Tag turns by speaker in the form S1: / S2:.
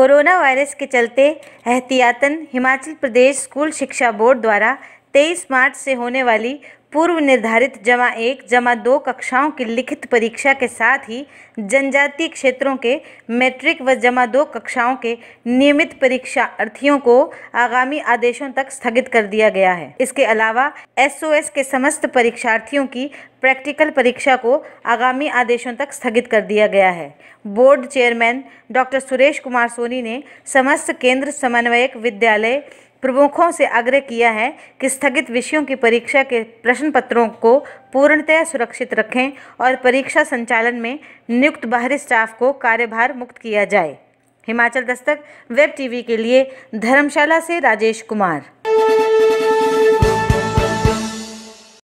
S1: corona virus के चलते एहतियातन हिमाचल प्रदेश स्कूल शिक्षा बोर्ड द्वारा 23 मार्च से होने वाली पूर्व निर्धारित जमा एक जमा दो कक्षाओं की लिखित परीक्षा के साथ ही जनजातीय क्षेत्रों के मैट्रिक व जमा दो कक्षाओं के नियमित परीक्षार्थियों को आगामी आदेशों तक स्थगित कर दिया गया है इसके अलावा एसओएस के समस्त परीक्षार्थियों की प्रैक्टिकल परीक्षा को आगामी आदेशों तक स्थगित कर दिया गया है board chairman doctor Suresh Kumar Soni ने समस्त केंद्र समन्वयक विद्यालय प्रमुखों से आग्रह किया है कि स्थगित विषयों की परीक्षा के प्रश्न पत्रों को पूर्णतया सुरक्षित रखें और परीक्षा संचालन में नियुक्त बाहरी स्टाफ को कार्यभार मुक्त किया जाए हिमाचल दस्तक वेब टीवी के लिए धर्मशाला से राजेश कुमार